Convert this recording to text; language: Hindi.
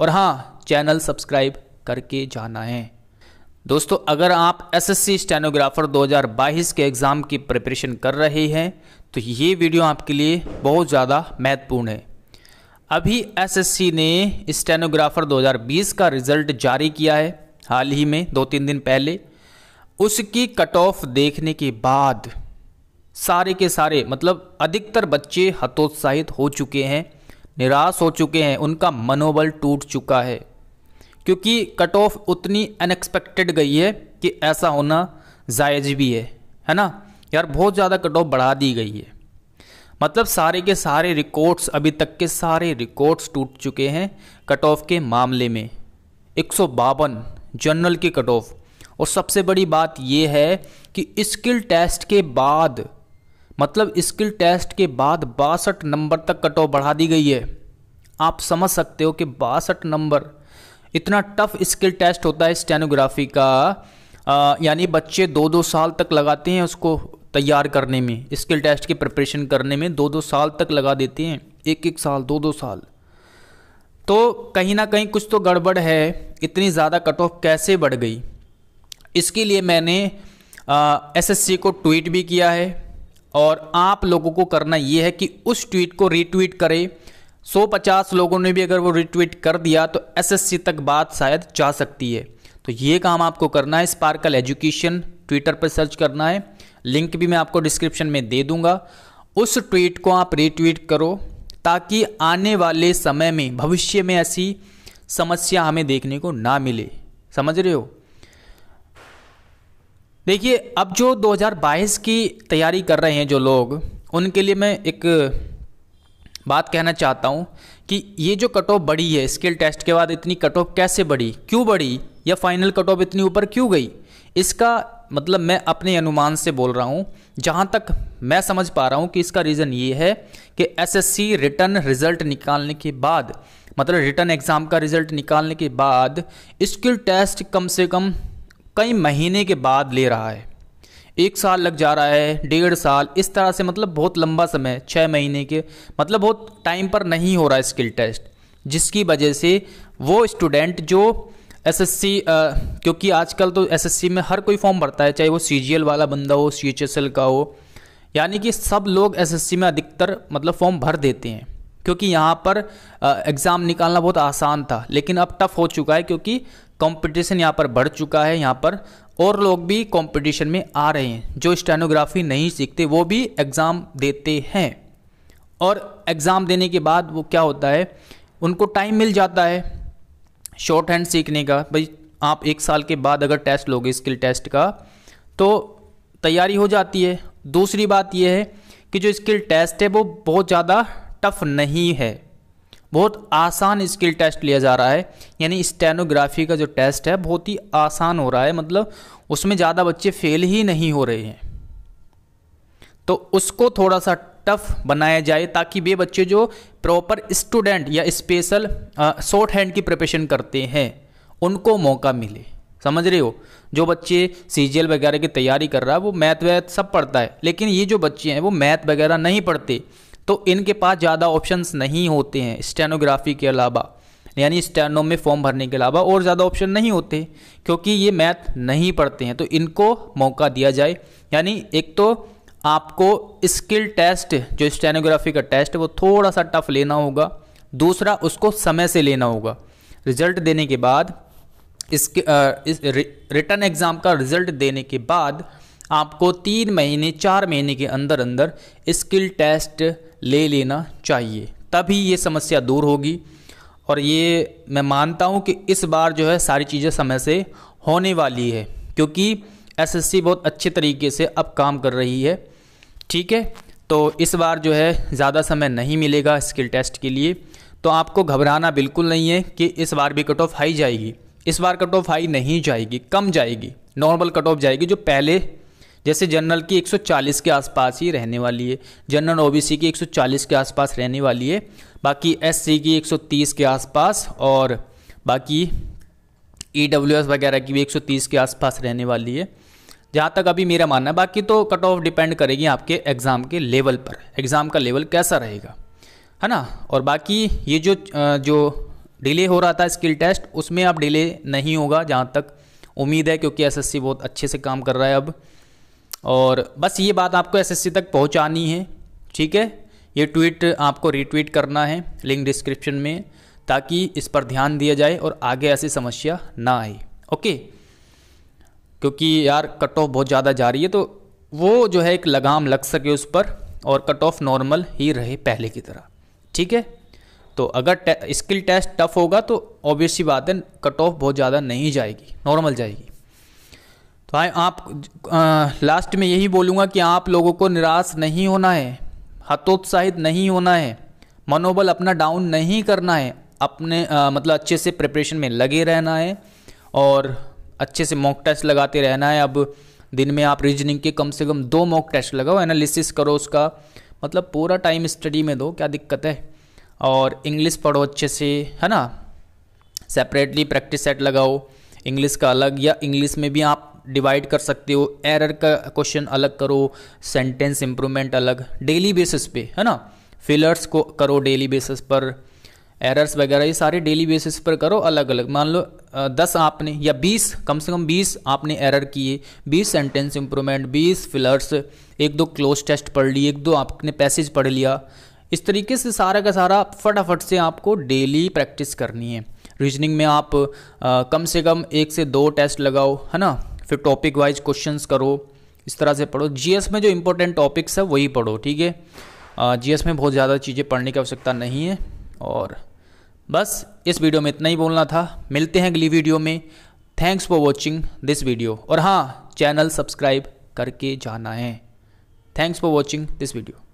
और हाँ चैनल सब्सक्राइब करके जाना है दोस्तों अगर आप एसएससी स्टेनोग्राफर 2022 के एग्ज़ाम की प्रिपरेशन कर रहे हैं तो ये वीडियो आपके लिए बहुत ज़्यादा महत्वपूर्ण है अभी एसएससी ने स्टेनोग्राफर 2020 का रिजल्ट जारी किया है हाल ही में दो तीन दिन पहले उसकी कट ऑफ देखने के बाद सारे के सारे मतलब अधिकतर बच्चे हतोत्साहित हो चुके हैं निराश हो चुके हैं उनका मनोबल टूट चुका है क्योंकि कट ऑफ उतनी अनएक्सपेक्टेड गई है कि ऐसा होना जायज भी है है ना यार बहुत ज़्यादा कट ऑफ बढ़ा दी गई है मतलब सारे के सारे रिकॉर्ड्स अभी तक के सारे रिकॉर्ड्स टूट चुके हैं कट ऑफ के मामले में एक जनरल के कट ऑफ और सबसे बड़ी बात यह है कि स्किल टेस्ट के बाद मतलब स्किल टेस्ट के बाद बासठ नंबर तक कट ऑफ बढ़ा दी गई है आप समझ सकते हो कि बासठ नंबर इतना टफ स्किल टेस्ट होता है स्टेनोग्राफी का यानी बच्चे दो दो साल तक लगाते हैं उसको तैयार करने में स्किल टेस्ट की प्रिपरेशन करने में दो दो साल तक लगा देते हैं एक एक साल दो दो साल तो कहीं ना कहीं कुछ तो गड़बड़ है इतनी ज़्यादा कट ऑफ कैसे बढ़ गई इसके लिए मैंने एसएससी को ट्वीट भी किया है और आप लोगों को करना ये है कि उस ट्वीट को रीट्वीट करें 150 लोगों ने भी अगर वो रिट्वीट कर दिया तो एसएससी तक बात शायद जा सकती है तो ये काम आपको करना है स्पार्कल एजुकेशन ट्विटर पर सर्च करना है लिंक भी मैं आपको डिस्क्रिप्शन में दे दूंगा उस ट्वीट को आप रीट्वीट करो ताकि आने वाले समय में भविष्य में ऐसी समस्या हमें देखने को ना मिले समझ रहे हो देखिए अब जो 2022 की तैयारी कर रहे हैं जो लोग उनके लिए मैं एक बात कहना चाहता हूँ कि ये जो कट ऑफ बढ़ी है स्किल टेस्ट के बाद इतनी कट ऑफ कैसे बढ़ी क्यों बढ़ी या फाइनल कट ऑफ इतनी ऊपर क्यों गई इसका मतलब मैं अपने अनुमान से बोल रहा हूँ जहाँ तक मैं समझ पा रहा हूँ कि इसका रीज़न ये है कि एसएससी रिटर्न रिजल्ट निकालने के बाद मतलब रिटर्न एग्ज़ाम का रिज़ल्ट निकालने के बाद स्किल टेस्ट कम से कम कई महीने के बाद ले रहा है एक साल लग जा रहा है डेढ़ साल इस तरह से मतलब बहुत लंबा समय छः महीने के मतलब बहुत टाइम पर नहीं हो रहा है स्किल टेस्ट जिसकी वजह से वो स्टूडेंट जो एसएससी क्योंकि आजकल तो एसएससी में हर कोई फॉर्म भरता है चाहे वो सीजीएल वाला बंदा हो सीएचएसएल का हो यानी कि सब लोग एसएससी में अधिकतर मतलब फॉर्म भर देते हैं क्योंकि यहाँ पर एग्ज़ाम निकालना बहुत आसान था लेकिन अब टफ़ हो चुका है क्योंकि कंपटीशन यहाँ पर बढ़ चुका है यहाँ पर और लोग भी कंपटीशन में आ रहे हैं जो स्टेनोग्राफी नहीं सीखते वो भी एग्ज़ाम देते हैं और एग्ज़ाम देने के बाद वो क्या होता है उनको टाइम मिल जाता है शॉर्ट हैंड सीखने का भाई आप एक साल के बाद अगर टेस्ट लोगे स्किल टेस्ट का तो तैयारी हो जाती है दूसरी बात यह है कि जो स्किल टेस्ट है वो बहुत ज़्यादा टफ नहीं है बहुत आसान स्किल टेस्ट लिया जा रहा है यानी स्टेनोग्राफी का जो टेस्ट है बहुत ही आसान हो रहा है मतलब उसमें ज़्यादा बच्चे फेल ही नहीं हो रहे हैं तो उसको थोड़ा सा टफ बनाया जाए ताकि वे बच्चे जो प्रॉपर स्टूडेंट या स्पेशल शॉर्ट हैंड की प्रिपरेशन करते हैं उनको मौका मिले समझ रहे हो जो बच्चे सी वगैरह की तैयारी कर रहा है वो मैथ वैथ सब पढ़ता है लेकिन ये जो बच्चे हैं वो मैथ वगैरह नहीं पढ़ते तो इनके पास ज़्यादा ऑप्शंस नहीं होते हैं स्टेनोग्राफी के अलावा यानी स्टेनो में फॉर्म भरने के अलावा और ज़्यादा ऑप्शन नहीं होते क्योंकि ये मैथ नहीं पढ़ते हैं तो इनको मौका दिया जाए यानी एक तो आपको स्किल टेस्ट जो स्टेनोग्राफी का टेस्ट है वो थोड़ा सा टफ लेना होगा दूसरा उसको समय से लेना होगा रिजल्ट देने के बाद इसके इस रिटर्न एग्ज़ाम का रिजल्ट देने के बाद आपको तीन महीने चार महीने के अंदर अंदर स्किल टेस्ट ले लेना चाहिए तभी ये समस्या दूर होगी और ये मैं मानता हूँ कि इस बार जो है सारी चीज़ें समय से होने वाली है क्योंकि एसएससी बहुत अच्छे तरीके से अब काम कर रही है ठीक है तो इस बार जो है ज़्यादा समय नहीं मिलेगा स्किल टेस्ट के लिए तो आपको घबराना बिल्कुल नहीं है कि इस बार भी कट ऑफ हाई जाएगी इस बार कट ऑफ हाई नहीं जाएगी कम जाएगी नॉर्मल कट ऑफ जाएगी जो पहले जैसे जनरल की 140 के आसपास ही रहने वाली है जनरल ओबीसी की 140 के आसपास रहने वाली है बाकी एससी की 130 के आसपास और बाकी ई e वगैरह की भी 130 के आसपास रहने वाली है जहाँ तक अभी मेरा मानना है बाकी तो कट ऑफ डिपेंड करेगी आपके एग्ज़ाम के लेवल पर एग्ज़ाम का लेवल कैसा रहेगा है ना और बाकी ये जो जो डिले हो रहा था स्किल टेस्ट उसमें अब डिले नहीं होगा जहाँ तक उम्मीद है क्योंकि एसएससी बहुत अच्छे से काम कर रहा है अब और बस ये बात आपको एसएससी तक पहुंचानी है ठीक है ये ट्वीट आपको रीट्वीट करना है लिंक डिस्क्रिप्शन में ताकि इस पर ध्यान दिया जाए और आगे ऐसी समस्या ना आए ओके क्योंकि यार कट ऑफ बहुत ज़्यादा जा रही है तो वो जो है एक लगाम लग सके उस पर और कट ऑफ नॉर्मल ही रहे पहले की तरह ठीक है तो अगर स्किल टेस्ट टफ होगा तो ऑब्वियसली बात है कट ऑफ बहुत ज़्यादा नहीं जाएगी नॉर्मल जाएगी तो आए आप आ, लास्ट में यही बोलूँगा कि आप लोगों को निराश नहीं होना है हतोत्साहित नहीं होना है मनोबल अपना डाउन नहीं करना है अपने आ, मतलब अच्छे से प्रिपरेशन में लगे रहना है और अच्छे से मॉक टेस्ट लगाते रहना है अब दिन में आप रीजनिंग के कम से कम दो मॉक टेस्ट लगाओ एनालिसिस करो उसका मतलब पूरा टाइम स्टडी में दो क्या दिक्कत है और इंग्लिश पढ़ो अच्छे से है ना सेपरेटली प्रैक्टिस सेट लगाओ इंग्लिश का अलग या इंग्लिश में भी आप डिवाइड कर सकते हो एरर का क्वेश्चन अलग करो सेंटेंस इंप्रूवमेंट अलग डेली बेसिस पे है ना फिलर्स को करो डेली बेसिस पर एरर्स वगैरह ये सारे डेली बेसिस पर करो अलग अलग मान लो दस आपने या बीस कम से कम बीस आपने एरर किए बीस सेंटेंस इंप्रूवमेंट बीस फिलर्स एक दो क्लोज टेस्ट पढ़ लिए एक दो आपने पैसेज पढ़ लिया इस तरीके से सारा का सारा फटाफट से आपको डेली प्रैक्टिस करनी है रीजनिंग में आप आ, कम से कम एक से दो टेस्ट लगाओ है ना फिर टॉपिक वाइज क्वेश्चन करो इस तरह से पढ़ो जीएस में जो इम्पोर्टेंट टॉपिक्स है वही पढ़ो ठीक है जीएस में बहुत ज़्यादा चीज़ें पढ़ने की आवश्यकता नहीं है और बस इस वीडियो में इतना ही बोलना था मिलते हैं अगली वीडियो में thanks for watching this video और हाँ चैनल सब्सक्राइब करके जाना है thanks for watching this video